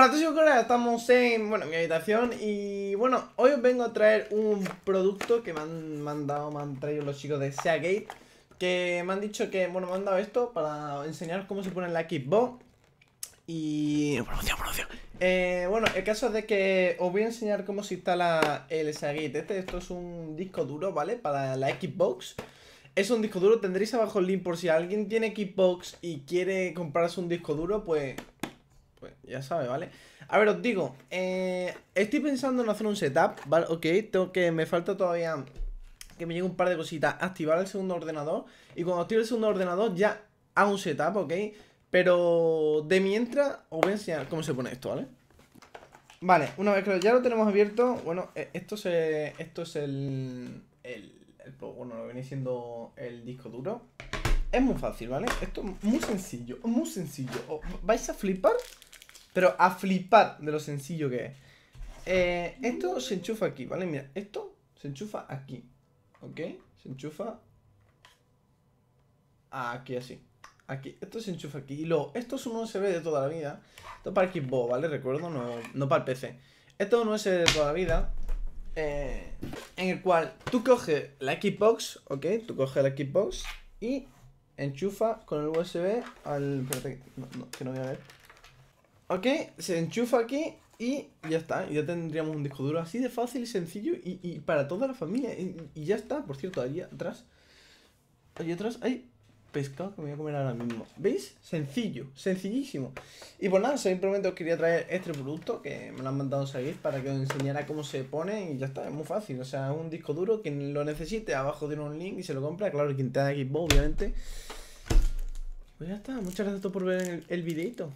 Hola chicos, ahora estamos en bueno, mi habitación y bueno, hoy os vengo a traer un producto que me han mandado, me han traído los chicos de Seagate Que me han dicho que, bueno, me han dado esto para enseñar cómo se pone la Xbox Y... eh, Bueno, el caso es de que os voy a enseñar cómo se instala el Seagate Este, esto es un disco duro, ¿vale? Para la Xbox es un disco duro, tendréis abajo el link por si alguien tiene Xbox y quiere comprarse un disco duro, pues pues ya sabe, ¿vale? A ver, os digo, eh, estoy pensando en hacer un setup, ¿vale? Ok, tengo que, me falta todavía que me llegue un par de cositas. Activar el segundo ordenador y cuando active el segundo ordenador ya hago un setup, ¿ok? Pero de mientras os voy a enseñar cómo se pone esto, ¿vale? Vale, una vez que ya lo tenemos abierto, bueno, eh, esto es, esto es el, el, bueno, lo que viene siendo el disco duro. Es muy fácil, ¿vale? Esto es muy sencillo, muy sencillo. vais a flipar pero a flipar de lo sencillo que es. Eh, esto se enchufa aquí, ¿vale? Mira, esto se enchufa aquí. ¿Ok? Se enchufa aquí así. Aquí, esto se enchufa aquí. Y luego, esto es un USB de toda la vida. Esto es para el Xbox, ¿vale? Recuerdo, no, para el PC. Esto es un USB de toda la vida. Eh, en el cual tú coges la Xbox, ¿ok? Tú coges la Xbox y enchufa con el USB al... Espérate, que no voy a ver. Ok, se enchufa aquí y ya está. Ya tendríamos un disco duro así de fácil y sencillo y, para toda la familia. Y, ya está. Por cierto, ahí atrás. Ahí atrás hay pescado que me voy a comer ahora mismo. ¿Veis? Sencillo, sencillísimo. Y pues nada, simplemente os quería traer este producto que me lo han mandado seguir para que os enseñara cómo se pone y ya está. Es muy fácil. O sea, un disco duro. Quien lo necesite, abajo tiene un link y se lo compra. Claro, quien da Xbox, obviamente. Pues ya está. Muchas gracias a todos por ver el, el videito.